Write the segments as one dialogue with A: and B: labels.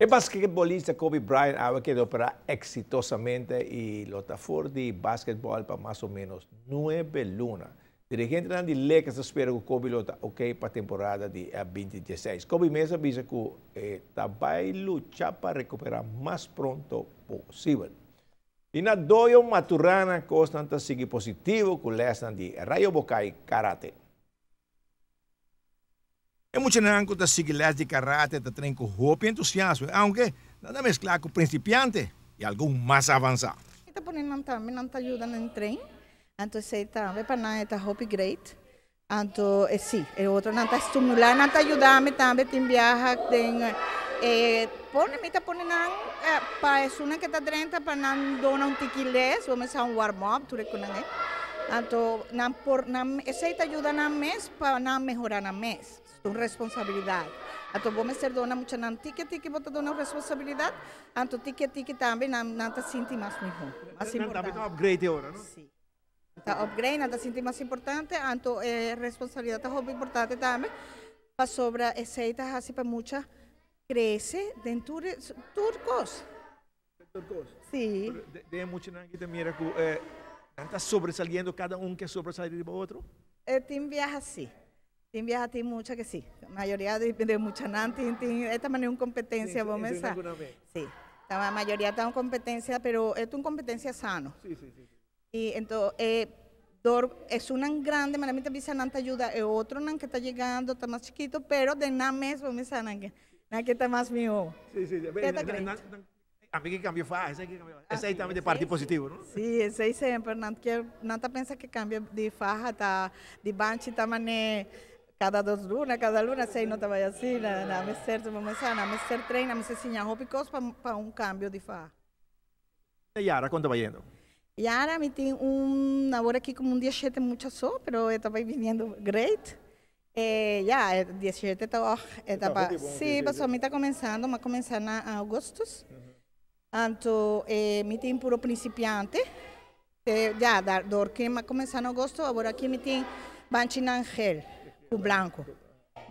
A: El basquetbolista Kobe Bryant ha quedado para exitosamente y de Basketball para más o menos nueve lunas. Dirigente que se espera que Kobe lota ok para temporada de 2016. Eh, Kobe Mesa dice que está eh, luchar para recuperar más pronto posible. Y nadoyo doyo maturana constante sigue positivo con lesson de rayo y karate. É muito Emocionante das siglas de karate, de trem com roupa e entusiasmo, aunque nada mesclar com principiante e algum mais avançado.
B: Está tá, me não tá ajudando no trem, então sei tá, vai para nada, está roupa great. Então, é, eh, sim, é eh, outro não está estimulando, não está ajudando também, tem viaja, tem... Eh, pone, mita pone nang eh, pa esuna kita drenta pa nang dona un tiquiles, vamos a un warm up, tu reconan Anto, nan por nan, ese te ayuda nan mes para nan mejorar nan mes. Tu responsabilidad. Anto vos me dona mucho nan tiki que vos te dona responsabilidad. Anto tiki que también nan, nan te sinti más mejor. Más importante. También
A: upgrade ahora, ¿no? Sí.
B: Está upgrade, nan te sinti más importante. Anto eh, responsabilidad es muy importante también. Para sobra aceitas así para muchas crece dentro turcos.
A: Turcos. Sí. De, de mucho nan que te mira que eh, Está sobresaliendo cada uno que sobresale otro. El eh, team viaja así
B: Team viaja ti mucha que sí. La mayoría de, de muchas esta manera es una competencia, vos me Sí. La mayoría está en competencia, pero es una competencia sano. Sí, sí, sí. Y entonces, eh, es una grande, manera también dice ayuda, Es otro nan que está llegando, está más chiquito, pero de nada más, vos me sabes, que, que está más mío.
A: Sí, sí, sí a mí que cambió fue, ah, ese que cambió. Ese ahí también de parte positivo, ¿no?
B: Sí, ese siempre. siempre. No que, não que cambia de faja, de banche, también cada dos lunas, cada luna, seis no te va así, nada, me certo, vamos a me certo trem, me a roupa e para un cambio de
A: Y ahora, Yara, va yendo?
B: Y ahora me un un, aquí aquí como un 17 mucho so, pero mas viniendo great. Eh, ya, el eh, 17 está, etapa. Sí, pasó a mí está comenzando, va a comenzar en agosto. Anto, eh, mi tem puro principiante, eh, ya, dar, dor que comenzar en agosto, ahora aquí mi tem banchin ángel, un blanco,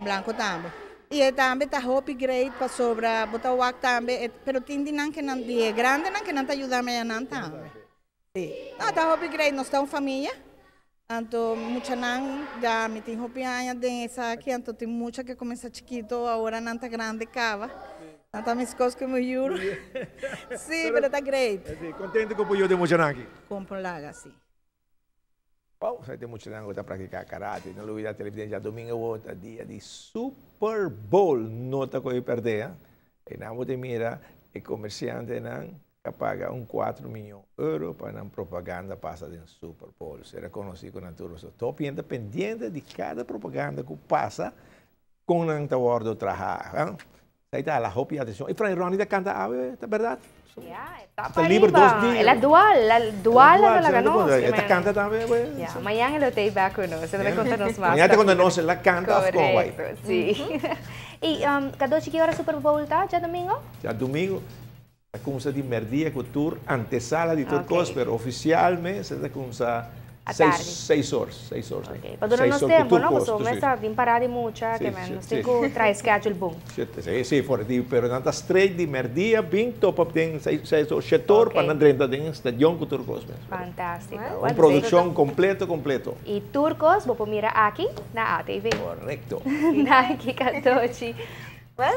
B: blanco también. Y también está hopi great para sobra, botawak también, eh, pero tindi nan que nan die grande nan que nan te ayudame ya nan Sí. No, está hopi great, no está en familia. Anto, mucha nan, ya mi tem hopi años de esa aquí, anto, tiene mucha que comienza chiquito, ahora nan está grande cava. Natamizkosko mujur. si, pero está great. Sí,
A: contento con mujur de Mochanaki.
B: Con Polaga, sim
A: Bom, vai ter muito ângulo para praticar karate. Não olvide a televidência domingo o dia de Super Bowl. Não está com perder. E não vou mira e comerciante não que paga um 4 milhões de euros para não propaganda passa de Super Bowl. Será conhecido na turma. Top independente de cada propaganda que passa com a ordem de trabalho. está la hopia, atención. Y y Ronita canta Ave, ah, ¿verdad? Ya, está libro dos días. La dual, la dual, la, la ganó. Esta canta también, güey. Pues, mañana lo te iba a conocer, debe contarnos más. Mañana te conocer la canta con Cowboy. Sí.
B: Y, um, ¿cada ¿qué hora Super Bowl está? ¿Ya domingo?
A: Ya domingo. Começa de merdia com o tour antesala de tour okay. cosper oficialmente, com essa 6 horas. 6 horas. Pero no nos tenemos, ¿no? Pues vamos a
B: parar mucho. Que menos. Tú traes que hacen el boom.
A: Sí, sí, fuerte, Pero en estas tres, de media, bien top, tienen 6 horas para entrar 30 el estadio con Turcos.
B: Fantástico. Una producción
A: completa, completa.
B: Y Turcos, voy a pues mirar aquí, en la ATV. Correcto. Nike Catochi. ¿Ves?